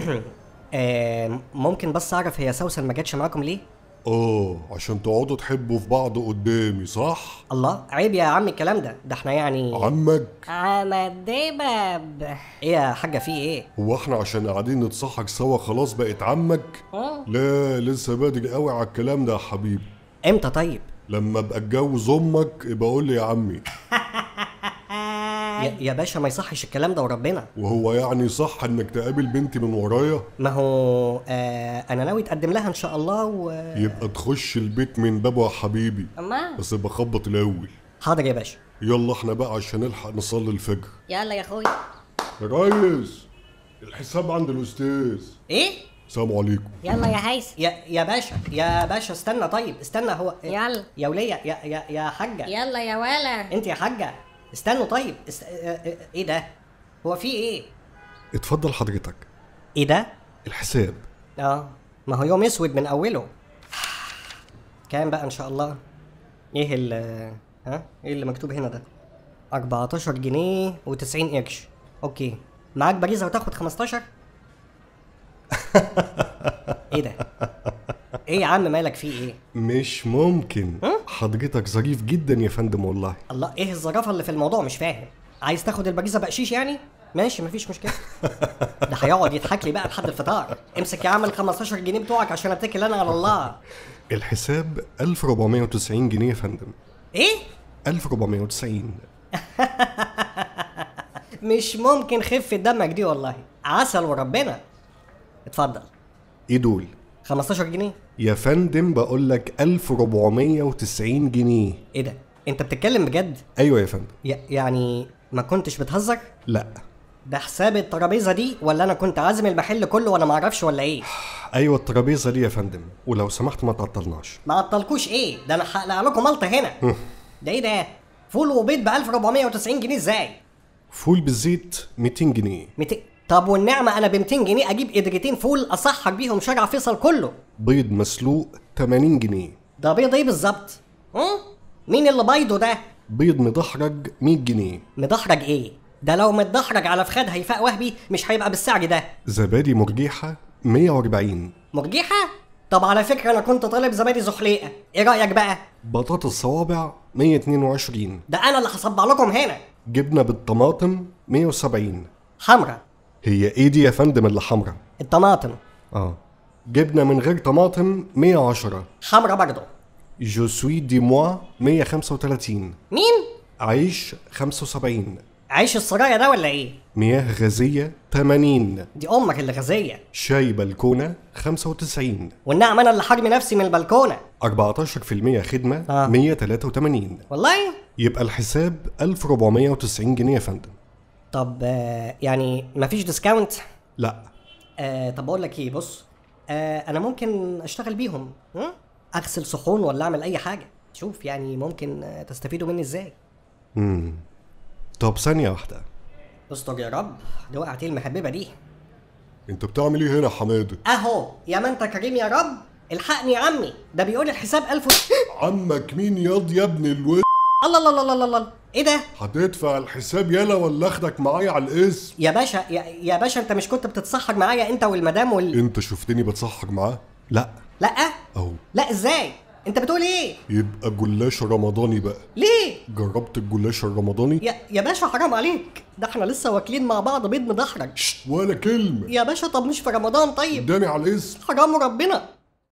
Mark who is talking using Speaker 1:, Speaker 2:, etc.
Speaker 1: آه ممكن بس اعرف هي سوسن ما جاتش معاكم ليه؟
Speaker 2: اه عشان تقعدوا تحبوا في بعض قدامي صح؟ الله عيب يا عم الكلام ده ده احنا يعني عمك
Speaker 1: عم دبب ايه يا حاجة في ايه؟
Speaker 2: هو احنا عشان قاعدين نتصحك سوا خلاص بقت عمك؟ أه؟ لا لسه بدري قوي على الكلام ده يا حبيبي امتى طيب؟ لما ابقى اتجوز امك يبقى قول لي يا عمي حاجه يعني. يا باشا ما يصحش الكلام ده وربنا وهو يعني صح انك تقابل بنتي من ورايا ما هو آه انا ناوي اتقدم لها
Speaker 1: ان شاء الله و
Speaker 2: يبقى تخش البيت من بابه يا حبيبي اما بس بخبط الاول حاضر يا باشا يلا احنا بقى عشان نلحق نصلي الفجر
Speaker 1: يلا يا اخويا
Speaker 2: يا ريس الحساب عند الاستاذ ايه السلام عليكم
Speaker 1: يلا يا هيثم يا يا باشا يا باشا استنى طيب استنى هو يلا يا وليه يا يا يا حاجه يلا يا ولا انت يا حاجه استنوا طيب است... آه، آه، آه، ايه ده هو في ايه
Speaker 2: اتفضل حضرتك ايه ده الحساب
Speaker 1: اه ما هو يوم اسود من اوله كام بقى ان شاء الله ايه ال ها ايه اللي مكتوب هنا ده 14 جنيه و90 قرش اوكي معاك باريزه وتاخد 15 ايه ده ايه يا عم مالك فيه ايه
Speaker 2: مش ممكن حضرتك ظريف جدا يا فندم والله
Speaker 1: الله ايه الظرافه اللي في الموضوع مش فاهم عايز تاخد البجيزه بقشيش يعني ماشي مفيش مشكله ده هيقعد يضحك لي بقى لحد الفطار امسك يا عم ال 15 جنيه بتوعك عشان اتكل انا على الله
Speaker 2: الحساب 1490 جنيه يا فندم ايه 1490
Speaker 1: مش ممكن خفة دمك دي والله عسل وربنا اتفضل ايه دول 15 جنيه
Speaker 2: يا فندم بقول لك 1490 جنيه
Speaker 1: ايه ده انت بتتكلم بجد ايوه يا فندم يعني ما كنتش بتهزر لا ده حساب الترابيزه دي ولا انا كنت عازم المحل كله وانا ما اعرفش ولا ايه ايوه الترابيزه دي يا
Speaker 2: فندم ولو سمحت ما تعطلناش
Speaker 1: ما عطلكوش ايه ده انا هقلع لكم ملطه هنا ده ايه ده فول وبيض ب 1490 جنيه ازاي
Speaker 2: فول بالزيت 200 جنيه
Speaker 1: 200 طب والنعمة أنا ب 200 جنيه أجيب قدرتين فول أصحك بيهم شارع فيصل كله بيض مسلوق 80 جنيه ده بيض إيه بالظبط؟ مين اللي بيضه ده؟ بيض مدحرج 100 جنيه مدحرج إيه؟ ده لو متدحرج على فخاد هيفاء وهبي مش هيبقى بالسعر ده
Speaker 2: زبادي مرجيحة 140
Speaker 1: مرجيحة؟ طب على فكرة أنا كنت طالب زبادي زحليقة، إيه رأيك بقى؟
Speaker 2: بطاطس صوابع 122
Speaker 1: ده أنا اللي هصبع لكم هنا
Speaker 2: جبنة بالطماطم 170 حمرا هي ايه دي يا فندم اللي حمرا الطماطم اه جبنه من غير طماطم 110 حمرا برضه جو سوي دي موا 135 مين؟ عيش 75
Speaker 1: عيش السرايا ده ولا ايه؟
Speaker 2: مياه غازية 80 دي امك اللي غازية شاي بلكونة 95
Speaker 1: والنعم انا اللي حرمي نفسي من البلكونة
Speaker 2: 14% خدمة آه. 183 والله يبقى الحساب 1490 جنيه يا فندم
Speaker 1: طب آه، يعني ما فيش ديسكاونت لا آه طب بقول لك ايه بص آه انا ممكن اشتغل بيهم اغسل صحون ولا اعمل اي حاجه شوف يعني ممكن آه، تستفيدوا مني ازاي
Speaker 2: امم طب ثانيه واحده
Speaker 1: استر يا رب دي وقعت ايه المحببه دي
Speaker 2: انت بتعمل ايه هنا يا حماده
Speaker 1: اهو يا ما انت كريم يا رب الحقني يا عمي ده بيقول الحساب 1000 عمك مين ياض يا ابن الواد الله الله الله الله الله ايه ده؟
Speaker 2: هتدفع الحساب يلا ولا اخدك معايا على الاسم يا باشا يا, يا باشا انت مش كنت بتتصحج معايا انت والمدام وال انت شفتني بتصحج معاه؟ لا لا
Speaker 1: اهو لا ازاي؟ انت بتقول ايه؟
Speaker 2: يبقى جلاش رمضاني بقى ليه؟ جربت الجلاش الرمضاني؟ يا
Speaker 1: يا باشا حرام عليك ده احنا لسه واكلين مع بعض بيض مدحرج ولا كلمة يا باشا طب مش في رمضان طيب قدامي على الاسم حرام ربنا